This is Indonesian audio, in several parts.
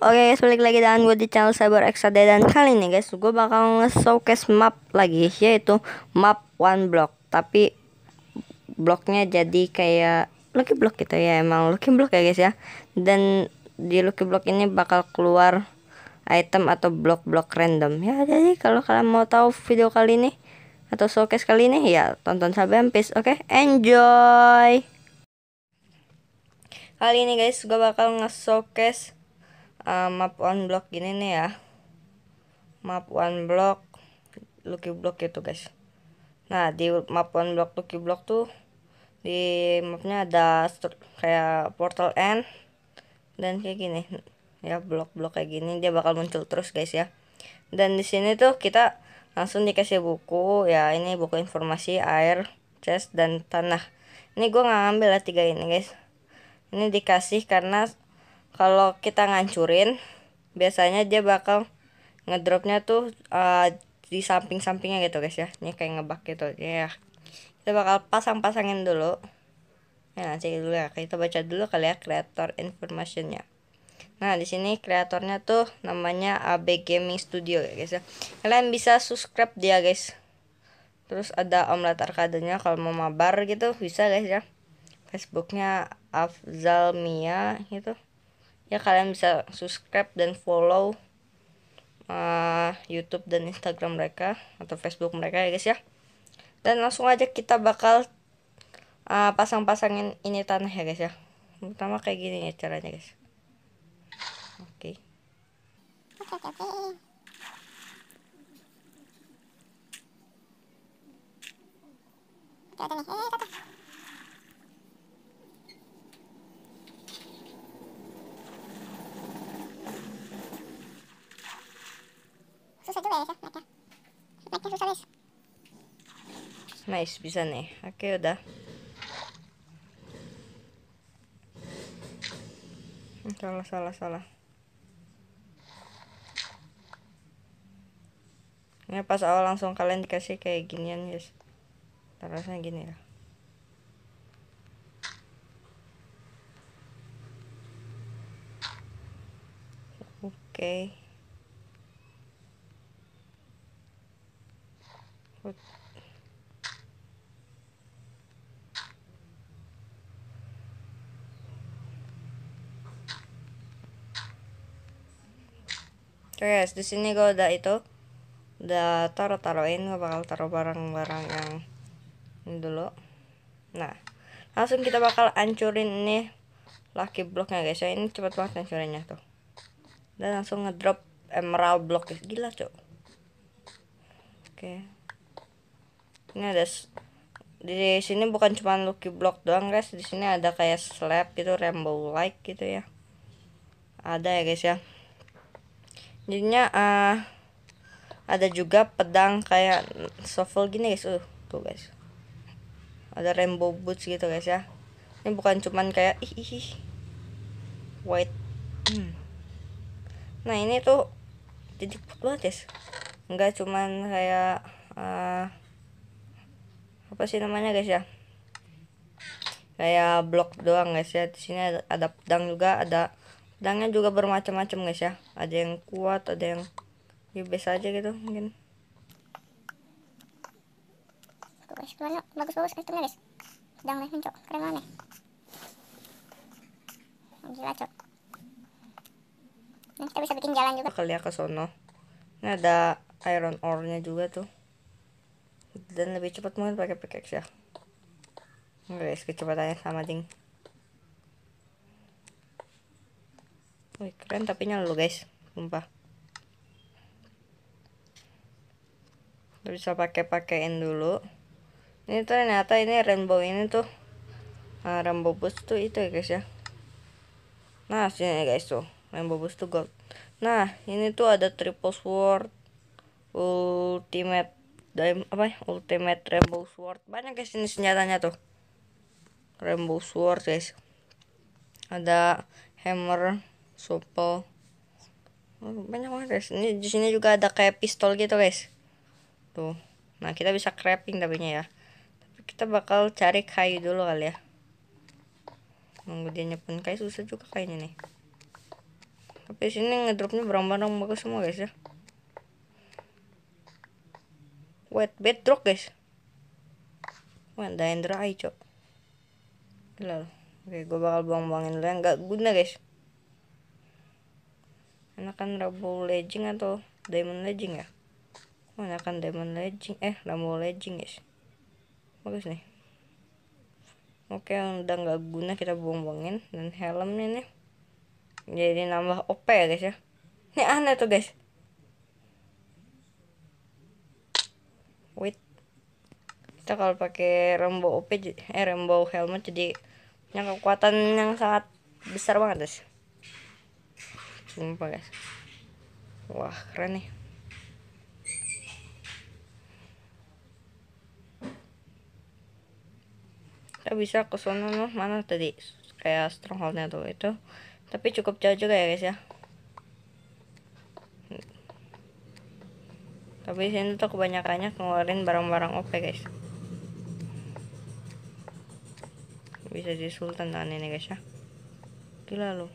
Oke guys, balik lagi dengan gue di channel Cyber XAD Dan kali ini guys, gue bakal nge-showcase map lagi Yaitu map one block Tapi bloknya jadi kayak lucky block gitu ya Emang lucky block ya guys ya Dan di lucky block ini bakal keluar item atau blok-blok random Ya jadi kalau kalian mau tahu video kali ini Atau showcase kali ini ya tonton sampai habis Oke, enjoy Kali ini guys, gue bakal nge-showcase uh, map one block gini nih ya map one block lucky block itu guys nah di map one block lucky block tuh di mapnya ada kayak portal end dan kayak gini ya blok-blok kayak gini dia bakal muncul terus guys ya dan di sini tuh kita langsung dikasih buku ya ini buku informasi air chest dan tanah ini gue nggak ngambil lah ya, tiga ini guys ini dikasih karena kalau kita ngancurin biasanya dia bakal ngedropnya tuh uh, di samping-sampingnya gitu guys ya ini kayak ngebak gitu ya yeah. kita bakal pasang-pasangin dulu ya nanti dulu ya kita baca dulu kali ya creator informationnya nah di sini kreatornya tuh namanya AB Gaming Studio ya guys ya kalian bisa subscribe dia guys terus ada omlet arkadenya kalau mau mabar gitu bisa guys ya Facebooknya Afzal Mia gitu ya kalian bisa subscribe dan follow uh, YouTube dan Instagram mereka atau Facebook mereka ya guys ya dan langsung aja kita bakal uh, pasang-pasangin ini tanah ya guys ya pertama kayak gini ya caranya guys oke okay. Oke, oke. Mas bisa nih. Oke, udah. Hmm, salah, salah, salah. Ini pas awal langsung kalian dikasih kayak ginian, guys. terasa gini ya. Oke. Okay. Terus di sini gue udah itu udah taruh-taruhin gue bakal taruh barang-barang yang ini dulu. Nah, langsung kita bakal ancurin nih lucky blocknya guys. Ya, ini cepet banget ancurinnya tuh. Dan langsung ngedrop emerald block guys. Gila, Cok. Oke. Ini ada di sini bukan cuma lucky block doang guys. Di sini ada kayak slab gitu rainbow like gitu ya. Ada ya guys ya jadinya uh, ada juga pedang kayak shovel gini guys uh, tuh guys ada rainbow boots gitu guys ya ini bukan cuman kayak ih ih, ih. white hmm. nah ini tuh jadi banget guys enggak cuman kayak uh, apa sih namanya guys ya kayak blok doang guys ya di sini ada, ada pedang juga ada pedangnya juga bermacam-macam guys ya ada yang kuat ada yang ya biasa aja gitu mungkin bagus bagus-bagus itemnya guys pedang nih mencok keren banget nih gila cok ini kita bisa bikin jalan juga kali ya ke sono ini ada iron ore nya juga tuh dan lebih cepat mungkin pakai pickaxe ya guys kecepatannya sama ding Wih, keren tapi nyala lo guys sumpah bisa pakai-pakaiin dulu ini tuh ternyata ini rainbow ini tuh nah, rainbow boost tuh itu ya guys ya nah sini ya guys tuh rainbow boost tuh gold nah ini tuh ada triple sword ultimate dan apa ya ultimate rainbow sword banyak guys ini senjatanya tuh rainbow sword guys ada hammer Oh, banyak banget guys ini di sini juga ada kayak pistol gitu guys tuh nah kita bisa crafting tapi ya tapi kita bakal cari kayu dulu kali ya nunggu dia nyepun kayu susah juga kayaknya nih tapi sini ngedropnya barang-barang bagus semua guys ya wet bedrock guys wah ada eye cok gila oke gue bakal buang-buangin dulu yang gak guna guys enakan rambo Legend atau Diamond Legend ya oh, Diamond Legend eh rambo Legend guys bagus nih oke yang udah nggak guna kita buang-buangin dan helmnya nih jadi nambah OP ya guys ya ini aneh tuh guys wait kita kalau pakai rambo OP eh rambo helmet jadi punya kekuatan yang sangat besar banget guys sumpah guys wah keren nih kita bisa ke sana loh mana tadi kayak strongholdnya tuh itu tapi cukup jauh juga ya guys ya tapi sini tuh kebanyakannya ngeluarin barang-barang OP guys bisa di sultan tangan ini guys ya gila loh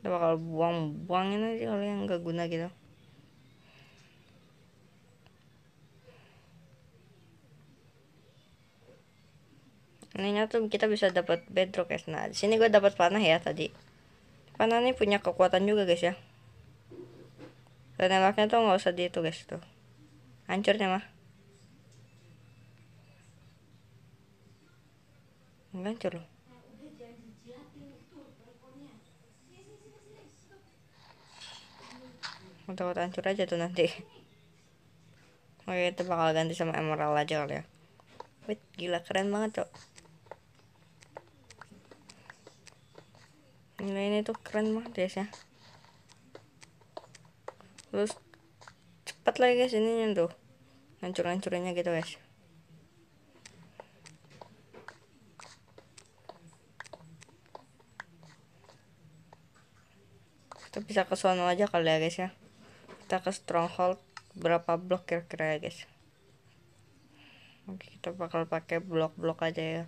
kita bakal buang-buangin aja kalau yang gak guna gitu Nah, tuh kita bisa dapat bedrock guys. Ya. Nah, di sini gue dapat panah ya tadi. Panah ini punya kekuatan juga guys ya. Dan nembaknya tuh nggak usah di itu guys tuh. Hancurnya mah. Hancur loh. aku takut hancur aja tuh nanti oke oh iya, itu bakal ganti sama emerald aja kali ya wait gila keren banget cok ini ini tuh keren banget guys ya terus cepat lagi guys ini tuh hancur hancurnya gitu guys kita bisa ke sono aja kali ya guys ya kita ke stronghold berapa blok kira-kira ya guys oke kita bakal pakai blok-blok aja ya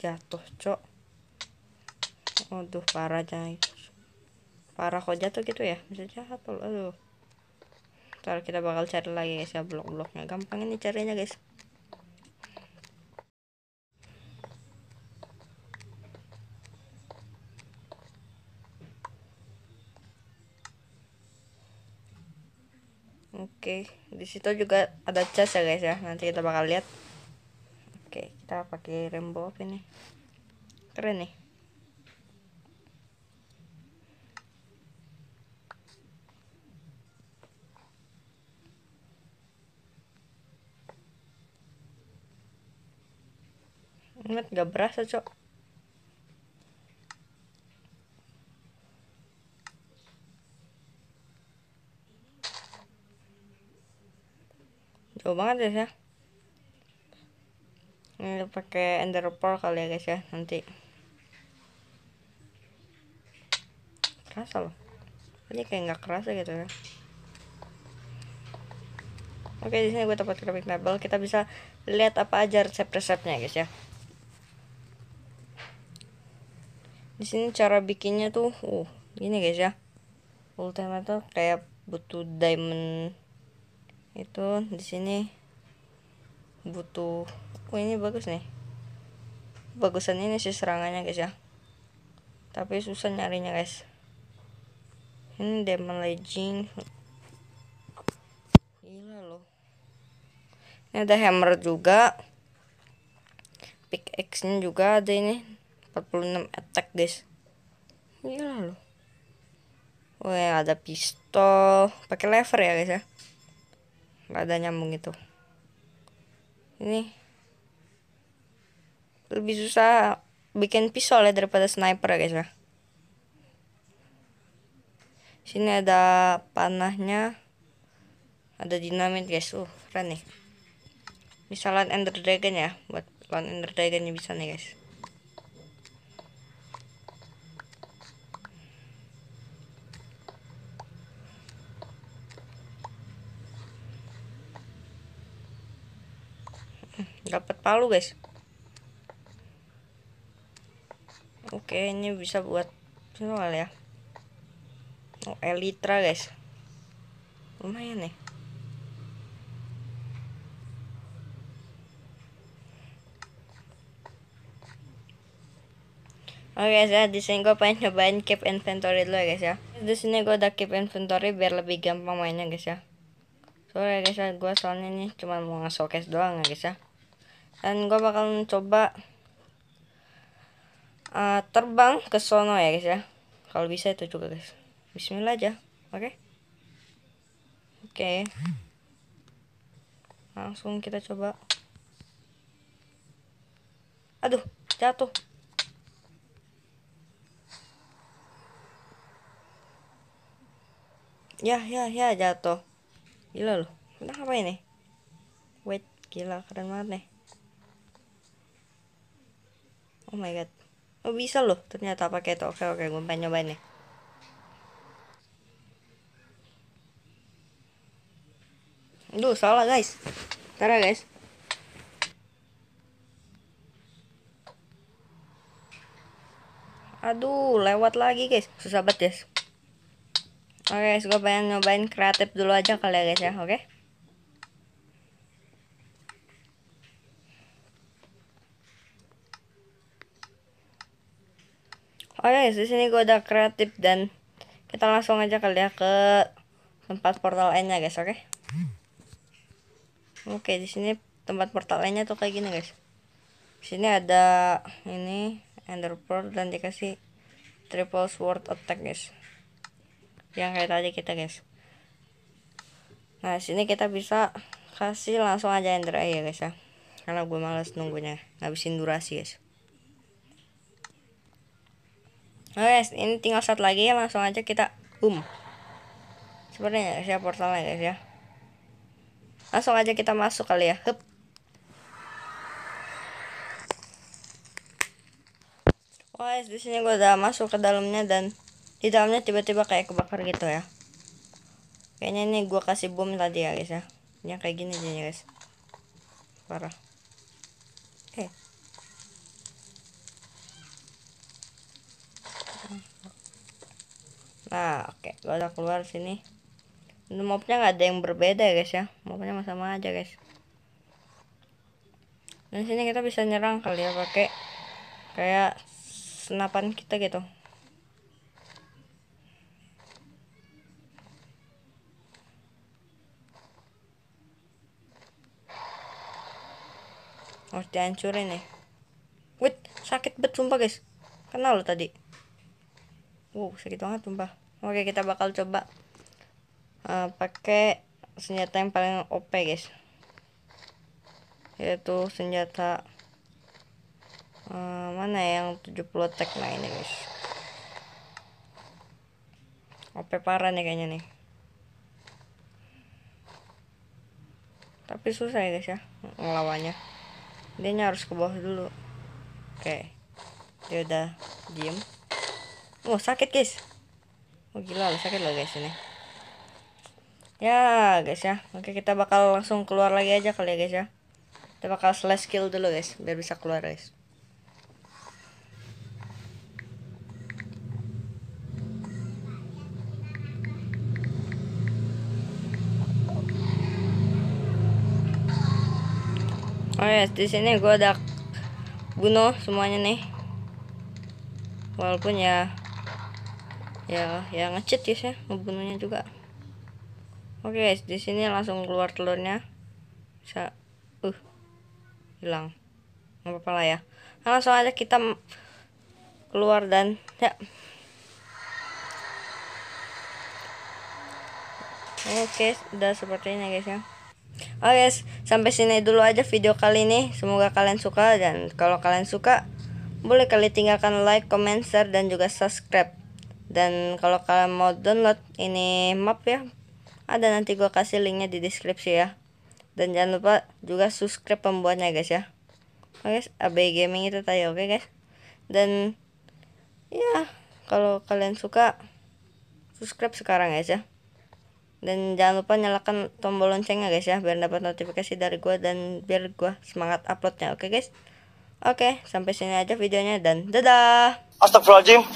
jatuh cok aduh parah jangan parah kok jatuh gitu ya bisa jahat loh aduh ntar kita bakal cari lagi guys ya blok-bloknya gampang ini carinya guys Oke, okay. di situ juga ada chest ya guys ya. Nanti kita bakal lihat kita pakai rainbow apa ini keren nih Ingat gak berasa cok Jauh banget ya ini pakai ender pearl kali ya guys ya nanti kerasa loh ini kayak nggak kerasa gitu ya oke di sini gue dapat keramik mebel kita bisa lihat apa aja resep-resepnya guys ya di sini cara bikinnya tuh uh gini guys ya ultimate tuh kayak butuh diamond itu di sini butuh oh ini bagus nih bagusan ini sih serangannya guys ya tapi susah nyarinya guys ini legend gila loh ini ada hammer juga pickaxe nya juga ada ini 46 attack guys gila loh Wah, ada pistol pakai lever ya guys ya nggak ada nyambung itu ini lebih susah bikin pisau ya daripada sniper guys ya sini ada panahnya ada dinamit guys uh keren nih misalnya ender dragon ya buat lawan ender dragonnya bisa nih guys dapat palu guys oke ini bisa buat jual ya oh, elitra guys lumayan nih Oke guys ya, di sini gue pengen nyobain keep inventory dulu ya guys ya. Di sini gue udah keep inventory biar lebih gampang mainnya guys ya. Soalnya guys ya, gue soalnya ini cuma mau nge-showcase doang ya guys ya dan gue bakal mencoba uh, eh, terbang ke sono ya guys ya kalau bisa itu juga guys Bismillah aja oke okay? oke okay. langsung kita coba aduh jatuh ya ya ya jatuh gila loh kenapa ini wait gila keren banget nih oh my god oh bisa loh ternyata pakai itu oke oke gue pengen nyobain nih Aduh salah guys. Tara ya, guys. Aduh, lewat lagi guys. Susah banget guys. Oke, guys, gue pengen nyobain kreatif dulu aja kali ya guys ya, oke? Okay? Oke guys, di sini gue udah kreatif dan kita langsung aja kali ya ke tempat portal lainnya guys, oke? Okay? Oke, di sini tempat portal lainnya tuh kayak gini guys. Di sini ada ini ender pearl dan dikasih triple sword attack guys. Yang kayak tadi kita guys. Nah, di sini kita bisa kasih langsung aja ender eye ya guys ya. Karena gue males nunggunya, ngabisin durasi guys. Oke, okay, ini tinggal satu lagi ya, langsung aja kita boom. Seperti guys ya portalnya guys ya. Langsung aja kita masuk kali ya. Hup. Guys, di sini gue udah masuk ke dalamnya dan di dalamnya tiba-tiba kayak kebakar gitu ya. Kayaknya ini gua kasih boom tadi ya guys ya. Ini kayak gini aja guys. Parah. Nah, oke, okay. gua udah keluar sini. Ini mobnya nggak ada yang berbeda guys ya, mobnya sama aja guys. Dan sini kita bisa nyerang kali ya pakai kayak senapan kita gitu. harus dihancurin nih wait sakit bet sumpah guys kenal lo tadi wow sakit banget sumpah Oke kita bakal coba uh, pakai senjata yang paling OP guys yaitu senjata uh, mana ya, yang 70 attack nah ini guys OP parah nih kayaknya nih tapi susah ya guys ya ngelawannya dia harus ke bawah dulu oke dia udah diem oh sakit guys oh, gila sakit loh guys ini ya guys ya oke kita bakal langsung keluar lagi aja kali ya guys ya kita bakal slash kill dulu guys biar bisa keluar guys Oh yes, di sini gua udah bunuh semuanya nih. Walaupun ya ya ya ngecit ya ngebunuhnya juga oke okay, guys di sini langsung keluar telurnya bisa uh hilang nggak apa-apa lah ya nah, langsung aja kita keluar dan ya oke okay, udah sepertinya guys ya Oke oh sampai sini dulu aja video kali ini. Semoga kalian suka dan kalau kalian suka, boleh kalian tinggalkan like, comment, share dan juga subscribe dan kalau kalian mau download ini map ya ada nanti gue kasih linknya di deskripsi ya dan jangan lupa juga subscribe pembuatnya guys ya oke guys AB Gaming itu tadi oke guys dan ya kalau kalian suka subscribe sekarang guys ya dan jangan lupa nyalakan tombol loncengnya guys ya biar dapat notifikasi dari gue dan biar gue semangat uploadnya oke guys oke sampai sini aja videonya dan dadah astagfirullahaladzim